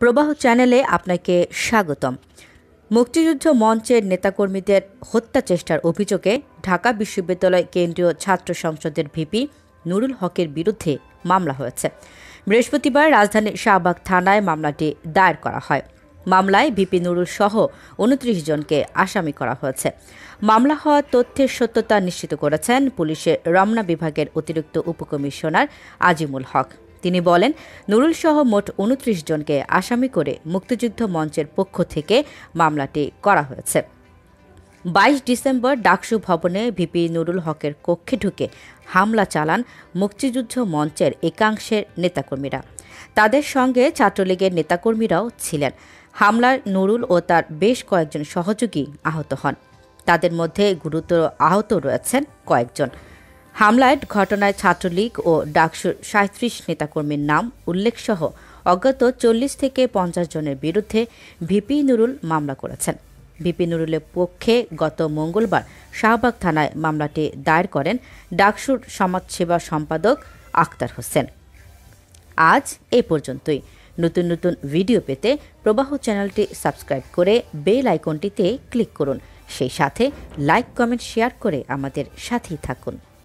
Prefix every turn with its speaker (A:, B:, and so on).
A: প্রবাহ চ্যানেলে আপনাকে স্বাগতম মুক্তিযুদ্ধ মঞ্চের নেতাকর্মীদের হত্যা চেষ্টার অভিযোগে ঢাকা বিশ্ববিদ্যালয় কেন্দ্রীয় ছাত্র সংসদের ভিপি নুরুল হকের বিরুদ্ধে মামলা হয়েছে বৃহস্পতিবার রাজধানীর শাহবাগ থানায় মামলাটি দায়ের করা হয় মামলায় ভিপি নুরুল সহ উনত্রিশ জনকে আসামি করা হয়েছে মামলা হওয়ার তথ্যের সত্যতা নিশ্চিত করেছেন পুলিশের রমনা বিভাগের অতিরিক্ত উপকমিশনার আজিমুল হক তিনি বলেন নুরুলসহ মোট উনত্রিশ জনকে আসামি করে মুক্তিযুদ্ধ মঞ্চের পক্ষ থেকে মামলাটি করা হয়েছে বাইশ ডিসেম্বর ডাকসু ভবনে ভিপি নুরুল হকের কক্ষে ঢুকে হামলা চালান মুক্তিযুদ্ধ মঞ্চের একাংশের নেতাকর্মীরা তাদের সঙ্গে ছাত্রলীগের নেতাকর্মীরাও ছিলেন হামলায় নুরুল ও তার বেশ কয়েকজন সহযোগী আহত হন তাদের মধ্যে গুরুতর আহত রয়েছেন কয়েকজন হামলায় ঘটনায় ছাত্রলীগ ও ডাকসুর সাঁত্রিশ নেতাকর্মীর নাম উল্লেখসহ অজ্ঞাত চল্লিশ থেকে পঞ্চাশ জনের বিরুদ্ধে ভিপি নুরুল মামলা করেছেন ভিপি নুরুলের পক্ষে গত মঙ্গলবার শাহবাগ থানায় মামলাটি দায়ের করেন ডাকসুর সমাজসেবা সম্পাদক আক্তার হোসেন আজ এ পর্যন্তই নতুন নতুন ভিডিও পেতে প্রবাহ চ্যানেলটি সাবস্ক্রাইব করে বেল আইকনটিতে ক্লিক করুন সেই সাথে লাইক কমেন্ট শেয়ার করে আমাদের সাথেই থাকুন